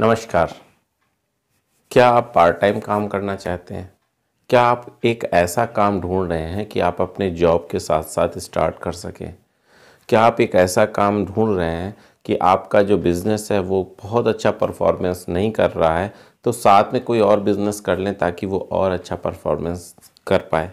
नमस्कार क्या आप पार्ट टाइम काम करना चाहते हैं क्या आप एक ऐसा काम ढूंढ रहे हैं कि आप अपने जॉब के साथ साथ स्टार्ट कर सकें क्या आप एक ऐसा काम ढूंढ रहे हैं कि आपका जो बिज़नेस है वो बहुत अच्छा परफॉर्मेंस नहीं कर रहा है तो साथ में कोई और बिज़नेस कर लें ताकि वो और अच्छा परफॉर्मेंस कर पाए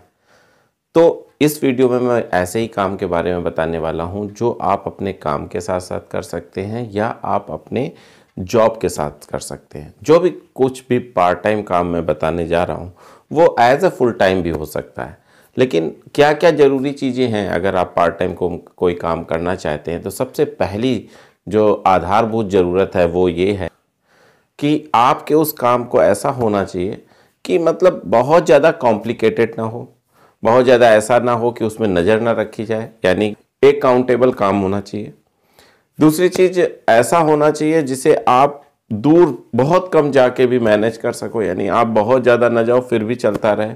तो इस वीडियो में मैं ऐसे ही काम के बारे में बताने वाला हूँ जो आप अपने काम के साथ साथ कर सकते हैं या आप अपने जॉब के साथ कर सकते हैं जो भी कुछ भी पार्ट टाइम काम मैं बताने जा रहा हूँ वो एज अ फुल टाइम भी हो सकता है लेकिन क्या क्या ज़रूरी चीज़ें हैं अगर आप पार्ट टाइम को कोई काम करना चाहते हैं तो सबसे पहली जो आधारभूत ज़रूरत है वो ये है कि आपके उस काम को ऐसा होना चाहिए कि मतलब बहुत ज़्यादा कॉम्प्लिकेटेड ना हो बहुत ज़्यादा ऐसा ना हो कि उसमें नज़र ना रखी जाए यानी एक काउंटेबल काम होना चाहिए दूसरी चीज ऐसा होना चाहिए जिसे आप दूर बहुत कम जाके भी मैनेज कर सको यानी आप बहुत ज़्यादा ना जाओ फिर भी चलता रहे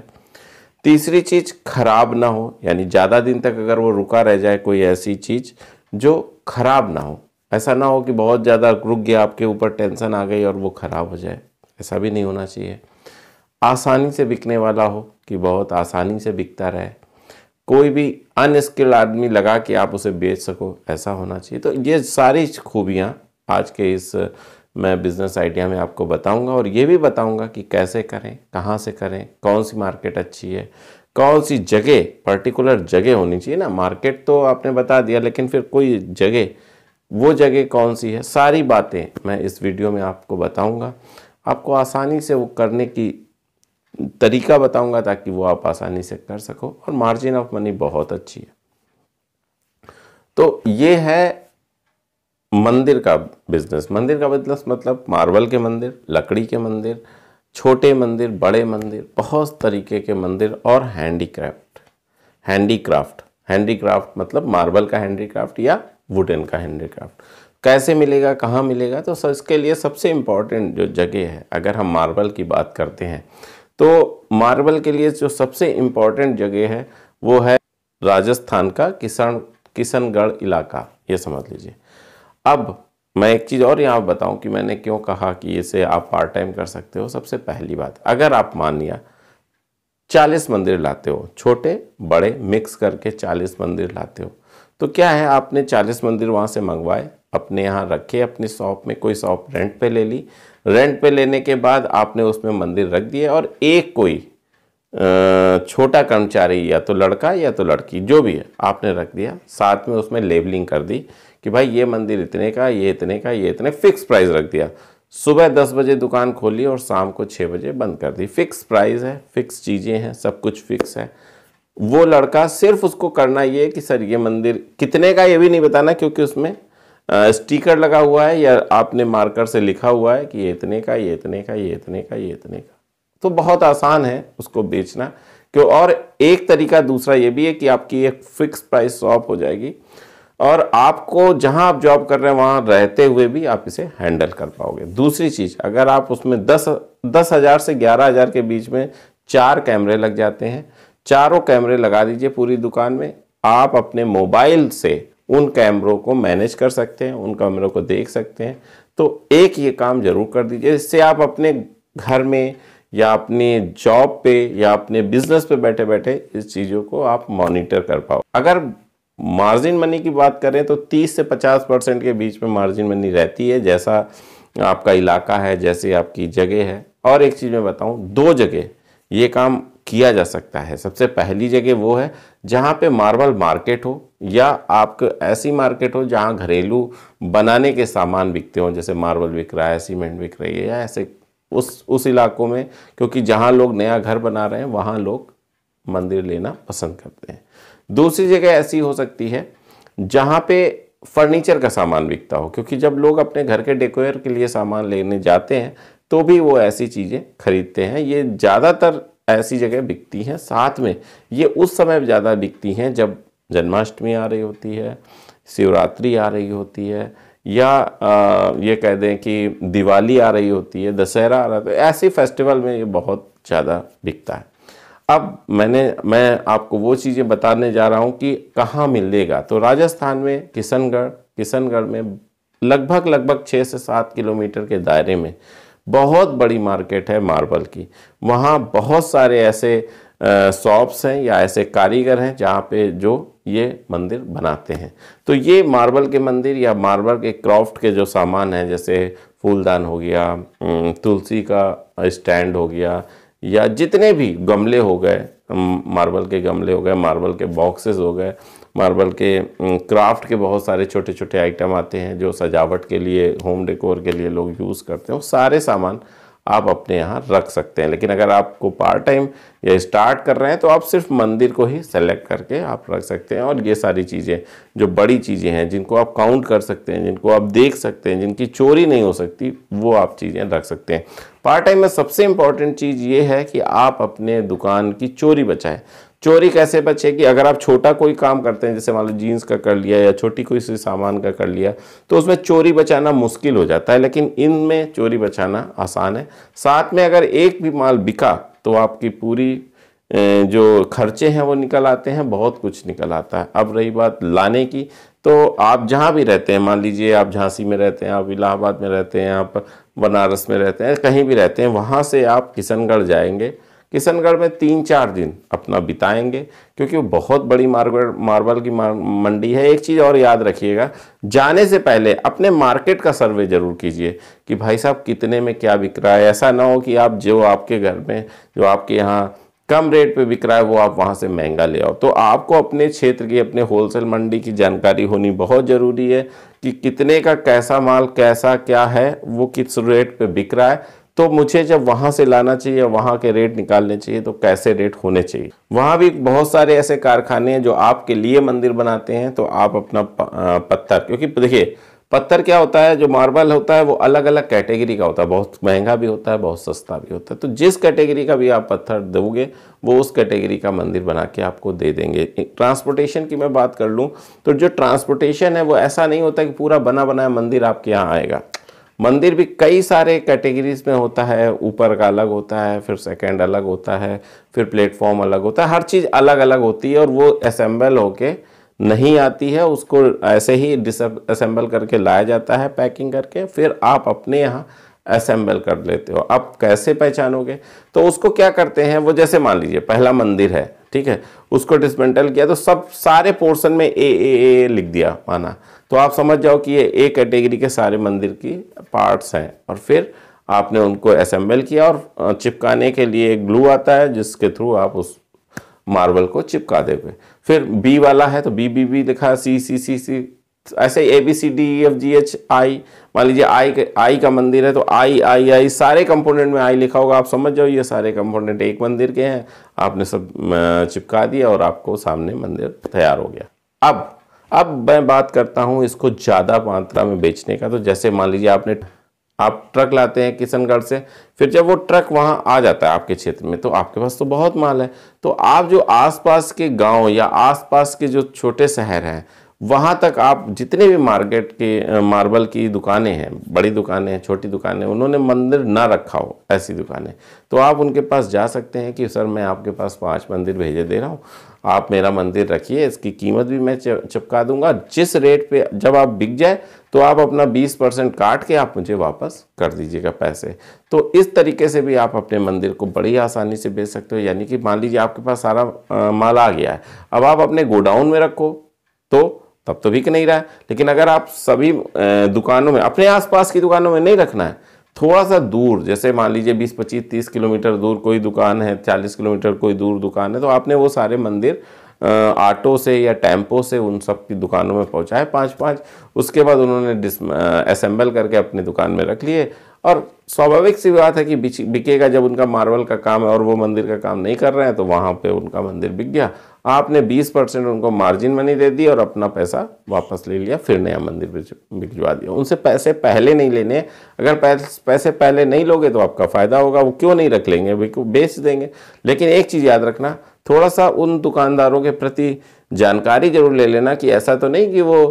तीसरी चीज़ खराब ना हो यानी ज़्यादा दिन तक अगर वो रुका रह जाए कोई ऐसी चीज़ जो खराब ना हो ऐसा ना हो कि बहुत ज़्यादा रुक गया आपके ऊपर टेंशन आ गई और वो ख़राब हो जाए ऐसा भी नहीं होना चाहिए आसानी से बिकने वाला हो कि बहुत आसानी से बिकता रहे कोई भी अनस्किल्ड आदमी लगा के आप उसे बेच सको ऐसा होना चाहिए तो ये सारी खूबियाँ आज के इस मैं बिज़नेस आइडिया में आपको बताऊंगा और ये भी बताऊंगा कि कैसे करें कहाँ से करें कौन सी मार्केट अच्छी है कौन सी जगह पर्टिकुलर जगह होनी चाहिए ना मार्केट तो आपने बता दिया लेकिन फिर कोई जगह वो जगह कौन सी है सारी बातें मैं इस वीडियो में आपको बताऊंगा आपको आसानी से वो करने की तरीका बताऊंगा ताकि वो आप आसानी से कर सको और मार्जिन ऑफ मनी बहुत अच्छी है तो ये है मंदिर का बिजनेस मंदिर का बिजनेस मतलब मार्बल के मंदिर लकड़ी के मंदिर छोटे मंदिर बड़े मंदिर बहुत तरीके के मंदिर और हैंडीक्राफ्ट हैंडीक्राफ्ट हैंडीक्राफ्ट मतलब मार्बल का हैंडीक्राफ्ट या वुडन का हैंडीक्राफ्ट कैसे मिलेगा कहाँ मिलेगा तो इसके लिए सबसे इम्पॉर्टेंट जो जगह है अगर हम मार्बल की बात करते हैं तो मार्बल के लिए जो सबसे इम्पॉर्टेंट जगह है वो है राजस्थान का किसान किशनगढ़ इलाका ये समझ लीजिए अब मैं एक चीज़ और यहाँ बताऊँ कि मैंने क्यों कहा कि इसे आप पार्ट टाइम कर सकते हो सबसे पहली बात अगर आप मान लिया चालीस मंदिर लाते हो छोटे बड़े मिक्स करके चालीस मंदिर लाते हो तो क्या है आपने चालीस मंदिर वहाँ से मंगवाए अपने यहाँ रखे अपने शॉप में कोई शॉप रेंट पे ले ली रेंट पे लेने के बाद आपने उसमें मंदिर रख दिए और एक कोई छोटा कर्मचारी या तो लड़का या तो लड़की जो भी है आपने रख दिया साथ में उसमें लेबलिंग कर दी कि भाई ये मंदिर इतने का ये इतने का ये इतने फिक्स प्राइस रख दिया सुबह दस बजे दुकान खोली और शाम को छः बजे बंद कर दी फिक्स प्राइस है फिक्स चीज़ें हैं सब कुछ फिक्स है वो लड़का सिर्फ उसको करना ये कि सर ये मंदिर कितने का ये भी नहीं बताना क्योंकि उसमें स्टिकर लगा हुआ है या आपने मार्कर से लिखा हुआ है कि ये इतने का ये इतने का ये इतने का ये इतने का तो बहुत आसान है उसको बेचना क्यों और एक तरीका दूसरा ये भी है कि आपकी एक फिक्स प्राइस शॉप हो जाएगी और आपको जहां आप जॉब कर रहे हैं वहां रहते हुए भी आप इसे हैंडल कर पाओगे दूसरी चीज़ अगर आप उसमें दस दस हज़ार से ग्यारह हज़ार के बीच में चार कैमरे लग जाते हैं चारों कैमरे लगा दीजिए पूरी दुकान में आप अपने मोबाइल से उन कैमरों को मैनेज कर सकते हैं उन कैमरों को देख सकते हैं तो एक ये काम ज़रूर कर दीजिए इससे आप अपने घर में या अपने जॉब पे या अपने बिजनेस पे बैठे बैठे इस चीज़ों को आप मॉनिटर कर पाओ अगर मार्जिन मनी की बात करें तो 30 से 50 परसेंट के बीच में मार्जिन मनी रहती है जैसा आपका इलाका है जैसे आपकी जगह है और एक चीज़ मैं बताऊं दो जगह ये काम किया जा सकता है सबसे पहली जगह वो है जहाँ पे मार्बल मार्केट हो या आपको ऐसी मार्केट हो जहाँ घरेलू बनाने के सामान बिकते हों जैसे मार्बल बिक रहा है सीमेंट बिक रही है या ऐसे उस उस इलाकों में क्योंकि जहाँ लोग नया घर बना रहे हैं वहाँ लोग मंदिर लेना पसंद करते हैं दूसरी जगह ऐसी हो सकती है जहाँ पे फर्नीचर का सामान बिकता हो क्योंकि जब लोग अपने घर के डेकोर के लिए सामान लेने जाते हैं तो भी वो ऐसी चीज़ें खरीदते हैं ये ज़्यादातर ऐसी जगह बिकती हैं साथ में ये उस समय ज़्यादा बिकती हैं जब जन्माष्टमी आ रही होती है शिवरात्रि आ रही होती है या आ, ये कह दें कि दिवाली आ रही होती है दशहरा आ रहा है तो ऐसे फेस्टिवल में ये बहुत ज़्यादा बिकता है अब मैंने मैं आपको वो चीज़ें बताने जा रहा हूँ कि कहाँ मिलेगा तो राजस्थान में किशनगढ़ किशनगढ़ में लगभग लगभग छः से सात किलोमीटर के दायरे में बहुत बड़ी मार्केट है मार्बल की वहाँ बहुत सारे ऐसे शॉप्स हैं या ऐसे कारीगर हैं जहाँ पे जो ये मंदिर बनाते हैं तो ये मार्बल के मंदिर या मार्बल के क्राफ्ट के जो सामान हैं जैसे फूलदान हो गया तुलसी का स्टैंड हो गया या जितने भी गमले हो गए मार्बल के गमले हो गए मार्बल के बॉक्सेस हो गए मार्बल के क्राफ्ट के बहुत सारे छोटे छोटे आइटम आते हैं जो सजावट के लिए होम डेकोर के लिए लोग यूज़ करते हैं वो सारे सामान आप अपने यहाँ रख सकते हैं लेकिन अगर आपको पार्ट टाइम या स्टार्ट कर रहे हैं तो आप सिर्फ मंदिर को ही सेलेक्ट करके आप रख सकते हैं और ये सारी चीज़ें जो बड़ी चीज़ें हैं जिनको आप काउंट कर सकते हैं जिनको आप देख सकते हैं जिनकी चोरी नहीं हो सकती वो आप चीज़ें रख सकते हैं पार्ट टाइम में सबसे इम्पॉर्टेंट चीज़ ये है कि आप अपने दुकान की चोरी बचाएँ चोरी कैसे कि अगर आप छोटा कोई काम करते हैं जैसे मान लो जीन्स का कर लिया या छोटी कोई सी सामान का कर लिया तो उसमें चोरी बचाना मुश्किल हो जाता है लेकिन इनमें चोरी बचाना आसान है साथ में अगर एक भी माल बिका तो आपकी पूरी जो खर्चे हैं वो निकल आते हैं बहुत कुछ निकल आता है अब रही बात लाने की तो आप जहाँ भी रहते हैं मान लीजिए आप झांसी में रहते हैं आप इलाहाबाद में रहते हैं आप बनारस में रहते हैं कहीं भी रहते हैं वहाँ से आप किशनगढ़ जाएंगे किशनगढ़ में तीन चार दिन अपना बिताएंगे क्योंकि वो बहुत बड़ी मार्बल मार्बल की मंडी है एक चीज़ और याद रखिएगा जाने से पहले अपने मार्केट का सर्वे ज़रूर कीजिए कि भाई साहब कितने में क्या बिक रहा है ऐसा ना हो कि आप जो आपके घर में जो आपके यहाँ कम रेट पे बिक रहा है वो आप वहाँ से महंगा ले आओ तो आपको अपने क्षेत्र की अपने होलसेल मंडी की जानकारी होनी बहुत ज़रूरी है कि कितने का कैसा माल कैसा क्या है वो किस रेट पे बिक रहा है तो मुझे जब वहाँ से लाना चाहिए वहाँ के रेट निकालने चाहिए तो कैसे रेट होने चाहिए वहाँ भी बहुत सारे ऐसे कारखाने हैं जो आपके लिए मंदिर बनाते हैं तो आप अपना पत्थर क्योंकि देखिए पत्थर क्या होता है जो मार्बल होता है वो अलग अलग कैटेगरी का होता है बहुत महंगा भी होता है बहुत सस्ता भी होता है तो जिस कैटेगरी का भी आप पत्थर दोगे वो उस कैटेगरी का मंदिर बना के आपको दे देंगे ट्रांसपोर्टेशन की मैं बात कर लूँ तो जो ट्रांसपोर्टेशन है वो ऐसा नहीं होता कि पूरा बना बनाया मंदिर आपके यहाँ आएगा मंदिर भी कई सारे कैटेगरीज में होता है ऊपर का अलग होता है फिर सेकंड अलग होता है फिर प्लेटफॉर्म अलग होता है हर चीज़ अलग अलग होती है और वो असेंबल होके नहीं आती है उसको ऐसे ही डिसम्बल करके लाया जाता है पैकिंग करके फिर आप अपने यहाँ असेंबल कर लेते हो आप कैसे पहचानोगे तो उसको क्या करते हैं वो जैसे मान लीजिए पहला मंदिर है ठीक है उसको डिसमेंटल किया तो सब सारे पोर्शन में ए ए ए लिख दिया माना तो आप समझ जाओ कि ये ए कैटेगरी के सारे मंदिर की पार्ट्स हैं और फिर आपने उनको असेंबल किया और चिपकाने के लिए एक ग्लू आता है जिसके थ्रू आप उस मार्बल को चिपका देंगे फिर बी वाला है तो बी बी बी लिखा सी सी सी सी ऐसे A B C D F G H I मान लीजिए आई आई का मंदिर है तो आई आई आई सारे कंपोनेंट में आई लिखा होगा आप समझ जाओ ये सारे कंपोनेंट एक मंदिर के हैं आपने सब चिपका दिया और आपको सामने मंदिर तैयार हो गया अब अब मैं बात करता हूँ इसको ज़्यादा मात्रा में बेचने का तो जैसे मान लीजिए आपने आप ट्रक लाते हैं किशनगढ़ से फिर जब वो ट्रक वहाँ आ जाता है आपके क्षेत्र में तो आपके पास तो बहुत माल है तो आप जो आसपास के गांव या आसपास के जो छोटे शहर हैं वहाँ तक आप जितने भी मार्केट के मार्बल की दुकानें हैं बड़ी दुकानें हैं छोटी दुकानें उन्होंने मंदिर ना रखा हो ऐसी दुकानें तो आप उनके पास जा सकते हैं कि सर मैं आपके पास पांच मंदिर भेजे दे रहा हूँ आप मेरा मंदिर रखिए इसकी कीमत भी मैं चिपका दूंगा जिस रेट पे जब आप बिक जाए तो आप अपना 20 परसेंट काट के आप मुझे वापस कर दीजिएगा पैसे तो इस तरीके से भी आप अपने मंदिर को बड़ी आसानी से बेच सकते हो यानी कि मान लीजिए आपके पास सारा आ, माल आ गया है अब आप अपने गोडाउन में रखो तो तब तो बिक नहीं रहा है लेकिन अगर आप सभी दुकानों में अपने आसपास की दुकानों में नहीं रखना है थोड़ा सा दूर जैसे मान लीजिए 20 25 30 किलोमीटर दूर कोई दुकान है 40 किलोमीटर कोई दूर दुकान है तो आपने वो सारे मंदिर ऑटो से या टेम्पो से उन सब की दुकानों में पहुँचाए पाँच पाँच उसके बाद उन्होंने असम्बल असेंबल करके अपनी दुकान में रख लिए और स्वाभाविक सी बात है कि बिकेगा जब उनका मार्बल का काम है और वो मंदिर का काम नहीं कर रहे हैं तो वहाँ पे उनका मंदिर बिक गया आपने 20 परसेंट उनको मार्जिन मनी दे दी और अपना पैसा वापस ले लिया फिर नया मंदिर भिजवा दिया उनसे पैसे पहले नहीं लेने अगर पैसे पहले नहीं लोगे तो आपका फ़ायदा होगा वो क्यों नहीं रख लेंगे बेच देंगे लेकिन एक चीज़ याद रखना थोड़ा सा उन दुकानदारों के प्रति जानकारी जरूर ले लेना कि ऐसा तो नहीं कि वो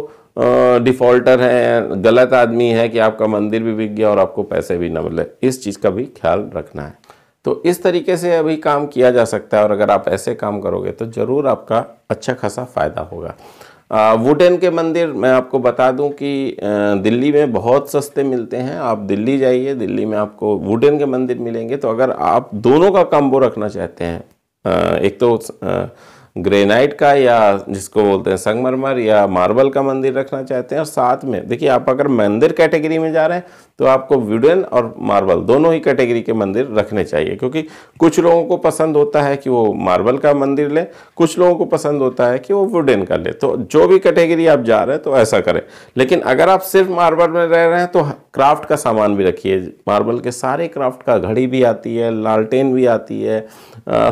डिफ़ॉल्टर हैं गलत आदमी है कि आपका मंदिर भी बिक गया और आपको पैसे भी ना मिले इस चीज़ का भी ख्याल रखना है तो इस तरीके से अभी काम किया जा सकता है और अगर आप ऐसे काम करोगे तो ज़रूर आपका अच्छा खासा फ़ायदा होगा वुडन के मंदिर मैं आपको बता दूं कि दिल्ली में बहुत सस्ते मिलते हैं आप दिल्ली जाइए दिल्ली में आपको वुडन के मंदिर मिलेंगे तो अगर आप दोनों का काम्बो रखना चाहते हैं एक तो ग्रेनाइट का या जिसको बोलते हैं संगमरमर या मार्बल का मंदिर रखना चाहते हैं और साथ में देखिए आप अगर मंदिर कैटेगरी में जा रहे हैं तो आपको वुडन और मार्बल दोनों ही कैटेगरी के मंदिर रखने चाहिए क्योंकि कुछ लोगों को पसंद होता है कि वो मार्बल का मंदिर लें कुछ लोगों को पसंद होता है कि वो वुडन का लें तो जो भी कैटेगरी आप जा रहे हैं तो ऐसा करें लेकिन अगर आप सिर्फ मार्बल में रह रहे हैं तो क्राफ्ट का सामान भी रखिए मार्बल के सारे क्राफ्ट का घड़ी भी आती है लालटेन भी आती है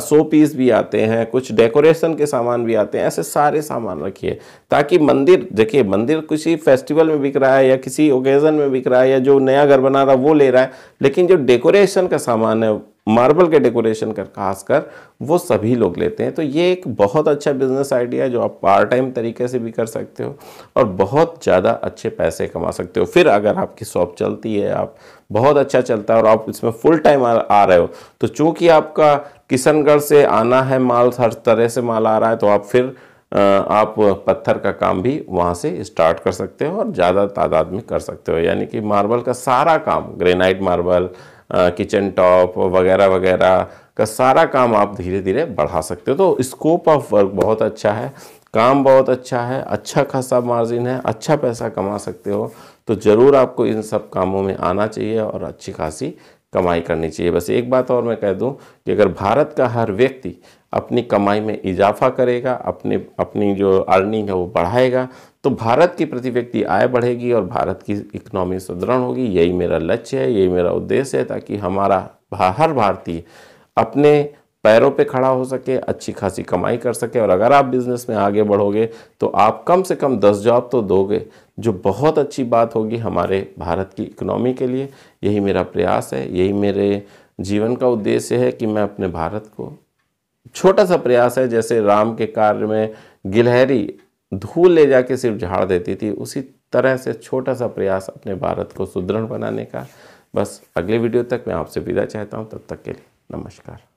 सो पीस भी आते हैं कुछ डेकोरेशन राशन के सामान भी आते हैं ऐसे सारे सामान रखिए ताकि मंदिर देखिए मंदिर किसी फेस्टिवल में बिक रहा है या किसी ओकेज़न में बिक रहा है या जो नया घर बना रहा है वो ले रहा है लेकिन जो डेकोरेशन का सामान है मार्बल के डेकोरेशन का खासकर वो सभी लोग लेते हैं तो ये एक बहुत अच्छा बिजनेस आइडिया है जो आप पार्ट टाइम तरीके से भी कर सकते हो और बहुत ज़्यादा अच्छे पैसे कमा सकते हो फिर अगर आपकी शॉप चलती है आप बहुत अच्छा चलता है और आप इसमें फुल टाइम आ, आ रहे हो तो चूंकि आपका किशनगढ़ से आना है माल हर तरह से माल आ रहा है तो आप फिर आप पत्थर का काम भी वहाँ से स्टार्ट कर सकते हो और ज़्यादा तादाद में कर सकते हो यानी कि मार्बल का सारा काम ग्रेनाइट मार्बल किचन टॉप वगैरह वगैरह का सारा काम आप धीरे धीरे बढ़ा सकते हो तो स्कोप ऑफ वर्क बहुत अच्छा है काम बहुत अच्छा है अच्छा खासा मार्जिन है अच्छा पैसा कमा सकते हो तो ज़रूर आपको इन सब कामों में आना चाहिए और अच्छी खासी कमाई करनी चाहिए बस एक बात और मैं कह दूं कि अगर भारत का हर व्यक्ति अपनी कमाई में इजाफा करेगा अपने अपनी जो अर्निंग है वो बढ़ाएगा तो भारत की प्रति व्यक्ति आय बढ़ेगी और भारत की इकोनॉमी सुदृढ़ होगी यही मेरा लक्ष्य है यही मेरा उद्देश्य है ताकि हमारा हर भारतीय अपने पैरों पे खड़ा हो सके अच्छी खासी कमाई कर सके और अगर आप बिज़नेस में आगे बढ़ोगे तो आप कम से कम दस जॉब तो दोगे जो बहुत अच्छी बात होगी हमारे भारत की इकोनॉमी के लिए यही मेरा प्रयास है यही मेरे जीवन का उद्देश्य है कि मैं अपने भारत को छोटा सा प्रयास है जैसे राम के कार्य में गिलहरी धूल ले जाके सिर्फ झाड़ देती थी उसी तरह से छोटा सा प्रयास अपने भारत को सुदृढ़ बनाने का बस अगले वीडियो तक मैं आपसे विदा चाहता हूँ तब तक के लिए नमस्कार